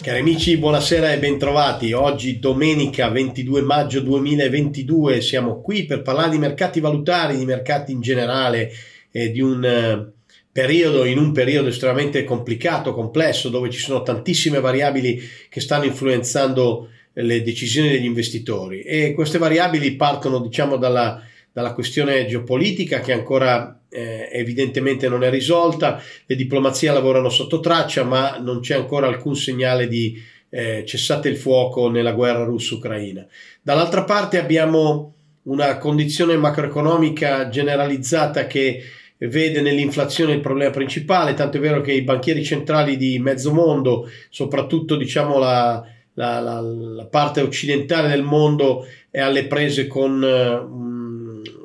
Cari amici, buonasera e bentrovati. Oggi domenica 22 maggio 2022 siamo qui per parlare di mercati valutari, di mercati in generale e eh, di un eh, periodo, in un periodo estremamente complicato, complesso, dove ci sono tantissime variabili che stanno influenzando le decisioni degli investitori e queste variabili partono diciamo dalla, dalla questione geopolitica che ancora eh, evidentemente non è risolta, le diplomazie lavorano sotto traccia, ma non c'è ancora alcun segnale di eh, cessate il fuoco nella guerra russo-ucraina. Dall'altra parte abbiamo una condizione macroeconomica generalizzata che vede nell'inflazione il problema principale, tanto è vero che i banchieri centrali di mezzo mondo, soprattutto diciamo la, la, la, la parte occidentale del mondo, è alle prese con eh,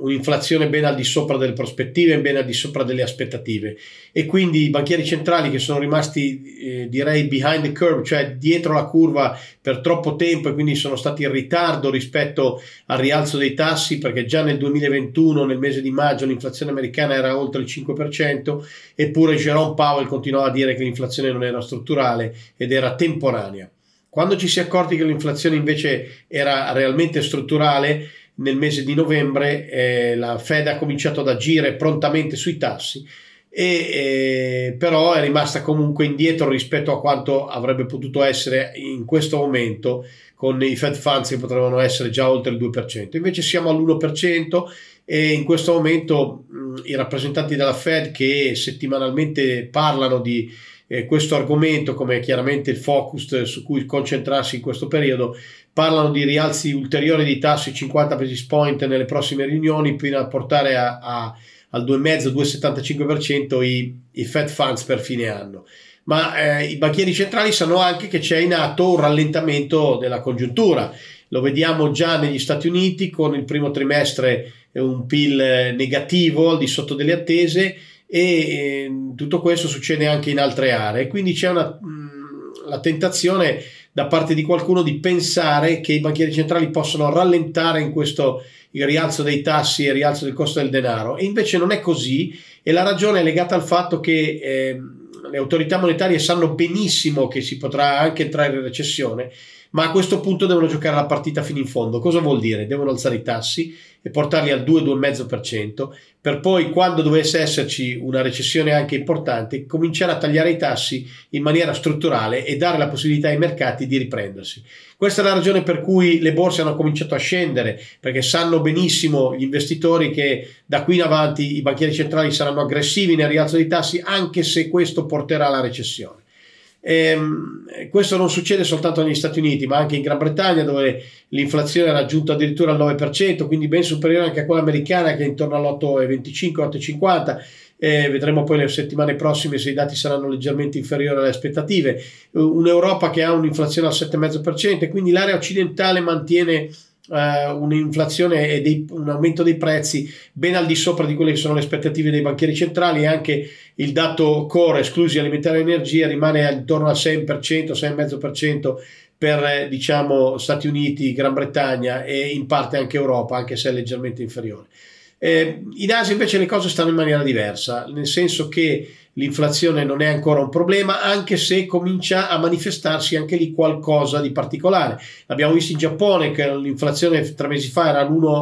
un'inflazione ben al di sopra delle prospettive, ben al di sopra delle aspettative e quindi i banchieri centrali che sono rimasti eh, direi behind the curve, cioè dietro la curva per troppo tempo e quindi sono stati in ritardo rispetto al rialzo dei tassi perché già nel 2021 nel mese di maggio l'inflazione americana era oltre il 5% eppure Jerome Powell continuava a dire che l'inflazione non era strutturale ed era temporanea. Quando ci si è accorti che l'inflazione invece era realmente strutturale, nel mese di novembre eh, la Fed ha cominciato ad agire prontamente sui tassi, e, eh, però è rimasta comunque indietro rispetto a quanto avrebbe potuto essere in questo momento con i Fed Funds che potevano essere già oltre il 2%. Invece siamo all'1% e in questo momento mh, i rappresentanti della Fed che settimanalmente parlano di eh, questo argomento come chiaramente il focus su cui concentrarsi in questo periodo, parlano di rialzi ulteriori di tassi 50 basis point nelle prossime riunioni fino a portare a, a, al 2,5-2,75% i, i Fed Funds per fine anno. Ma eh, i banchieri centrali sanno anche che c'è in atto un rallentamento della congiuntura. Lo vediamo già negli Stati Uniti con il primo trimestre un PIL negativo al di sotto delle attese e ehm, tutto questo succede anche in altre aree, quindi c'è una, mm, la tentazione da parte di qualcuno di pensare che i banchieri centrali possono rallentare in questo il rialzo dei tassi e il rialzo del costo del denaro e invece non è così e la ragione è legata al fatto che eh, le autorità monetarie sanno benissimo che si potrà anche entrare in recessione ma a questo punto devono giocare la partita fino in fondo cosa vuol dire? Devono alzare i tassi e portarli al 2-2,5% per poi quando dovesse esserci una recessione anche importante cominciare a tagliare i tassi in maniera strutturale e dare la possibilità ai mercati di riprendersi. Questa è la ragione per cui le borse hanno cominciato a scendere perché sanno benissimo gli investitori che da qui in avanti i banchieri centrali saranno aggressivi nel rialzo dei tassi anche se questo porterà alla recessione. E ehm, questo non succede soltanto negli Stati Uniti, ma anche in Gran Bretagna, dove l'inflazione ha raggiunto addirittura il 9%, quindi ben superiore anche a quella americana che è intorno all'8,25, 8,50. Eh, vedremo poi le settimane prossime se i dati saranno leggermente inferiori alle aspettative. Un'Europa che ha un'inflazione al 7,5%, quindi l'area occidentale mantiene eh, un'inflazione e dei, un aumento dei prezzi ben al di sopra di quelle che sono le aspettative dei banchieri centrali e anche il dato core esclusi alimentare e energia rimane intorno al 6%, 6,5% per eh, diciamo, Stati Uniti, Gran Bretagna e in parte anche Europa, anche se è leggermente inferiore. Eh, in Asia invece le cose stanno in maniera diversa, nel senso che l'inflazione non è ancora un problema, anche se comincia a manifestarsi anche lì qualcosa di particolare. L'abbiamo visto in Giappone che l'inflazione tre mesi fa era,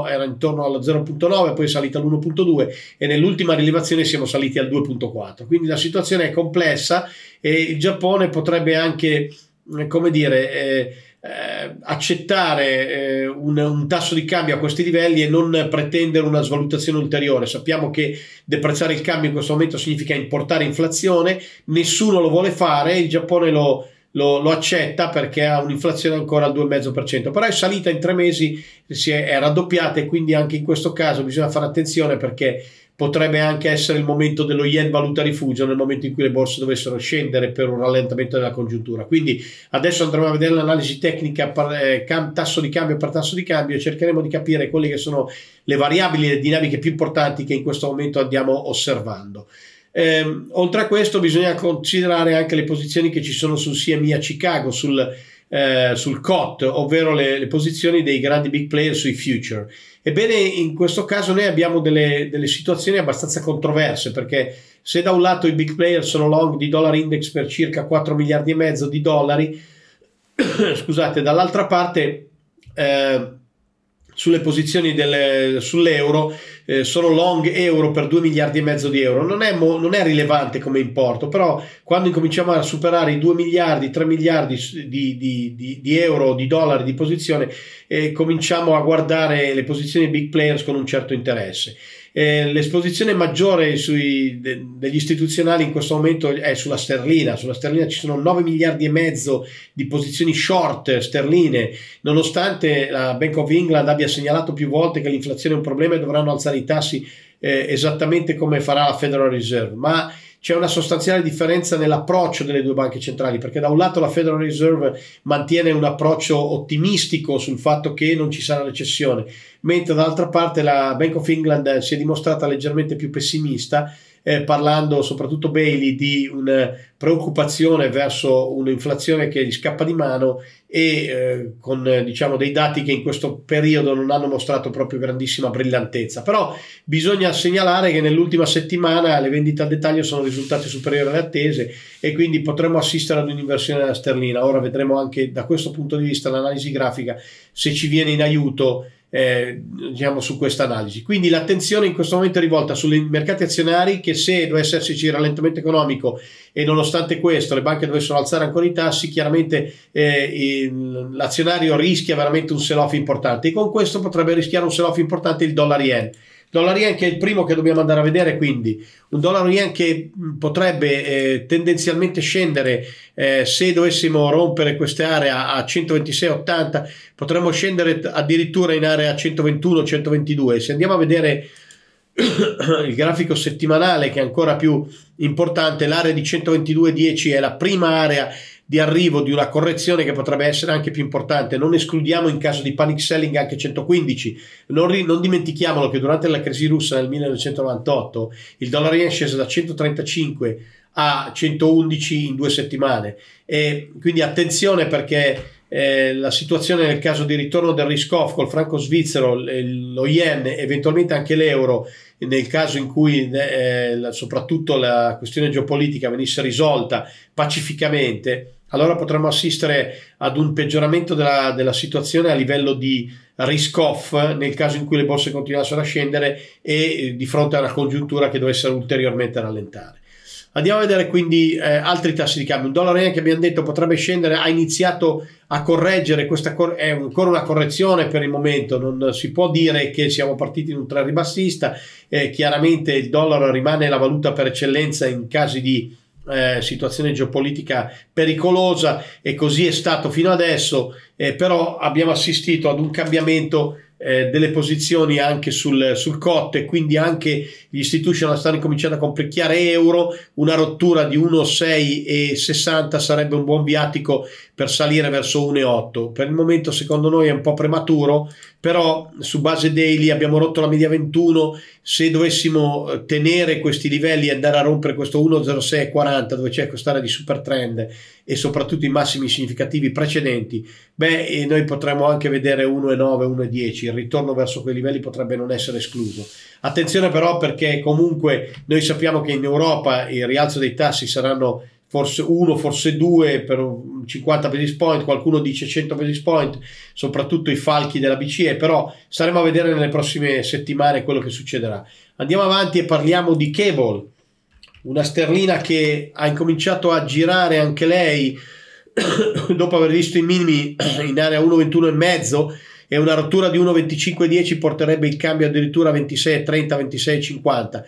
era intorno allo 0,9, poi è salita all'1,2 e nell'ultima rilevazione siamo saliti al 2,4. Quindi la situazione è complessa e il Giappone potrebbe anche, come dire, eh, eh, accettare eh, un, un, tasso di cambio a questi livelli e non pretendere una svalutazione ulteriore. Sappiamo che deprezzare il cambio in questo momento significa importare inflazione, nessuno lo vuole fare, il Giappone lo, lo, lo accetta perché ha un'inflazione ancora al 2,5%, però è salita in tre mesi, si è, è raddoppiata e quindi anche in questo caso bisogna fare attenzione perché potrebbe anche essere il momento dello yen valuta rifugio nel momento in cui le borse dovessero scendere per un rallentamento della congiuntura. Quindi adesso andremo a vedere l'analisi tecnica per, eh, tasso di cambio per tasso di cambio e cercheremo di capire quelle che sono le variabili e le dinamiche più importanti che in questo momento andiamo osservando. Eh, oltre a questo bisogna considerare anche le posizioni che ci sono sul CMI a Chicago, sul, eh, sul COT, ovvero le, le, posizioni dei grandi big player sui future. Ebbene, in questo caso noi abbiamo delle, delle situazioni abbastanza controverse perché se da un lato i big player sono long di dollar index per circa 4 miliardi e mezzo di dollari, scusate, dall'altra parte... Eh, sulle posizioni delle, sull'euro, eh, sono long euro per 2 miliardi e mezzo di euro. Non è, mo, non è, rilevante come importo, però quando incominciamo a superare i 2 miliardi, 3 miliardi di, di, di, di euro, di dollari di posizione, eh, cominciamo a guardare le posizioni big players con un certo interesse. Eh, l'esposizione maggiore sui, de, degli istituzionali in questo momento è sulla sterlina. Sulla sterlina ci sono 9 miliardi e mezzo di posizioni short sterline, nonostante la Bank of England abbia segnalato più volte che l'inflazione è un problema e dovranno alzare i tassi eh, esattamente come farà la Federal Reserve. Ma c'è una sostanziale differenza nell'approccio delle due banche centrali, perché da un lato la Federal Reserve mantiene un approccio ottimistico sul fatto che non ci sarà recessione, mentre dall'altra parte la Bank of England si è dimostrata leggermente più pessimista eh, parlando soprattutto Bailey di una eh, preoccupazione verso un'inflazione che gli scappa di mano e eh, con diciamo, dei dati che in questo periodo non hanno mostrato proprio grandissima brillantezza. Però bisogna segnalare che nell'ultima settimana le vendite al dettaglio sono risultate superiori alle attese e quindi potremmo assistere ad un'inversione della sterlina. Ora vedremo anche da questo punto di vista l'analisi grafica se ci viene in aiuto eh, diciamo, su questa analisi. Quindi l'attenzione in questo momento è rivolta sui mercati azionari che se dovesse esserci il rallentamento economico e nonostante questo le banche dovessero alzare ancora i tassi, chiaramente eh, l'azionario rischia veramente un sell-off importante e con questo potrebbe rischiare un sell-off importante il dollaro yen Dollar yen che è il primo che dobbiamo andare a vedere, quindi un dollaro yen che mm, potrebbe eh, tendenzialmente scendere eh, se dovessimo rompere quest'area a 126,80, potremmo scendere addirittura in area 121-122. Se andiamo a vedere il grafico settimanale che è ancora più importante, l'area di 122,10 è la prima area di arrivo di una correzione che potrebbe essere anche più importante. Non escludiamo in caso di panic selling anche 115. Non, ri- non dimentichiamolo che durante la crisi russa nel 1998 il dollaro yen scese da 135 a 111 in due settimane. E quindi attenzione perché eh, la situazione nel caso di ritorno del risk off col franco svizzero, lo yen, eventualmente anche l'euro, nel caso in cui eh, soprattutto la questione geopolitica venisse risolta pacificamente, allora potremmo assistere ad un peggioramento della, della situazione a livello di risk off nel caso in cui le borse continuassero a scendere e eh, di fronte a una congiuntura che dovesse ulteriormente rallentare. Andiamo a vedere quindi eh, altri tassi di cambio. Il dollaro yen che abbiamo detto potrebbe scendere, ha iniziato a correggere, questa cor- è ancora una correzione per il momento, non si può dire che siamo partiti in un trend ribassista, eh, chiaramente il dollaro rimane la valuta per eccellenza in casi di eh, situazione geopolitica pericolosa e così è stato fino adesso, eh, però abbiamo assistito ad un cambiamento eh, delle posizioni anche sul, sul COT e quindi anche gli institutional stanno cominciando a complicare euro, una rottura di 1,660 sarebbe un buon viatico per salire verso 1,8. Per il momento secondo noi è un po' prematuro, però su base daily abbiamo rotto la media 21 se dovessimo eh, tenere questi livelli e andare a rompere questo 1.0640 dove c'è quest'area di super trend e soprattutto i massimi significativi precedenti beh eh, noi potremmo anche vedere 1.9 1.10 il ritorno verso quei livelli potrebbe non essere escluso attenzione però perché comunque noi sappiamo che in Europa il rialzo dei tassi saranno forse uno, forse due per 50 basis point, qualcuno dice 100 basis point, soprattutto i falchi della BCE, però saremo a vedere nelle prossime settimane quello che succederà. Andiamo avanti e parliamo di Cable, una sterlina che ha incominciato a girare anche lei dopo aver visto i minimi in area 1,21,5 e una rottura di 1,25,10 porterebbe il cambio addirittura a 26,30, 26,50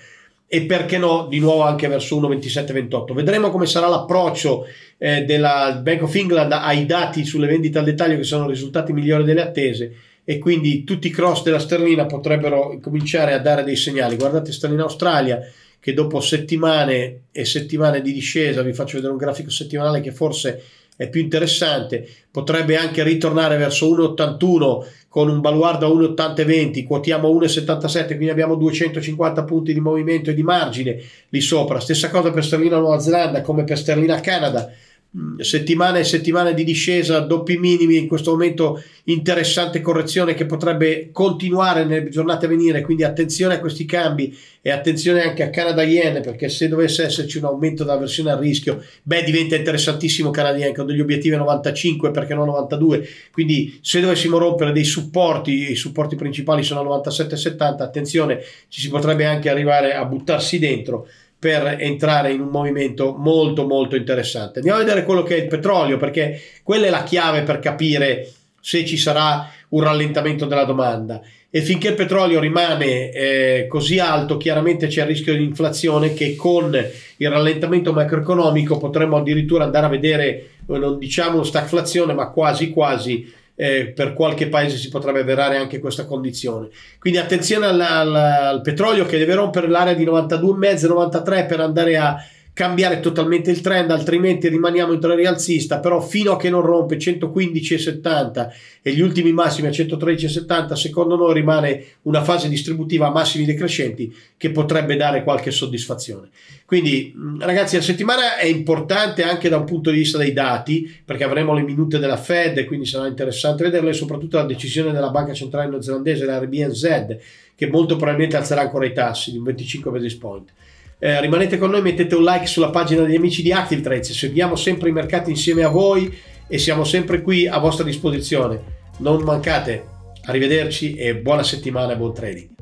e perché no di nuovo anche verso 1,2728. Vedremo come sarà l'approccio eh, della Bank of England ai dati sulle vendite al dettaglio che sono risultati migliori delle attese e quindi tutti i cross della sterlina potrebbero cominciare a dare dei segnali. Guardate sterlina Australia che dopo settimane e settimane di discesa, vi faccio vedere un grafico settimanale che forse è più interessante, potrebbe anche ritornare verso 1,81 con un baluardo a 1,80-20, quotiamo 1,77, quindi abbiamo 250 punti di movimento e di margine lì sopra. Stessa cosa per sterlina Nuova Zelanda come per sterlina Canada Mm. settimane e settimane di discesa, doppi minimi, in questo momento interessante correzione che potrebbe continuare nelle giornate a venire, quindi attenzione a questi cambi e attenzione anche a Canada Yen perché se dovesse esserci un aumento della versione a rischio, beh diventa interessantissimo Canada Yen con degli obiettivi a 95 perché non 92, quindi se dovessimo rompere dei supporti, i supporti principali sono a 97,70, attenzione ci si potrebbe anche arrivare a buttarsi dentro per entrare in un movimento molto molto interessante. Andiamo a vedere quello che è il petrolio perché quella è la chiave per capire se ci sarà un rallentamento della domanda e finché il petrolio rimane eh, così alto chiaramente c'è il rischio di inflazione che con il rallentamento macroeconomico potremmo addirittura andare a vedere eh, non diciamo stagflazione ma quasi quasi eh, per qualche paese si potrebbe avverare anche questa condizione. Quindi attenzione alla, alla, al petrolio che deve rompere l'area di 92,5-93 per andare a cambiare totalmente il trend, altrimenti rimaniamo in trend rialzista, però fino a che non rompe 115,70 e gli ultimi massimi a 113,70, secondo noi rimane una fase distributiva a massimi decrescenti che potrebbe dare qualche soddisfazione. Quindi ragazzi, la settimana è importante anche da un punto di vista dei dati, perché avremo le minute della Fed, quindi sarà interessante vederle, soprattutto la decisione della Banca Centrale Neozelandese, la RBNZ, che molto probabilmente alzerà ancora i tassi di un 25 basis point. Eh, rimanete con noi, mettete un like sulla pagina degli amici di ActiveTrades, seguiamo sempre i mercati insieme a voi e siamo sempre qui a vostra disposizione. Non mancate, arrivederci e buona settimana e buon trading.